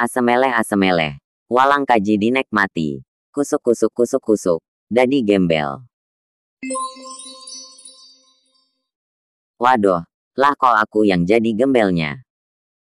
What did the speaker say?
Asemeleh-asemeleh. Walang kaji dinek mati. Kusuk-kusuk-kusuk-kusuk. Dadi gembel. Waduh, lah kok aku yang jadi gembelnya.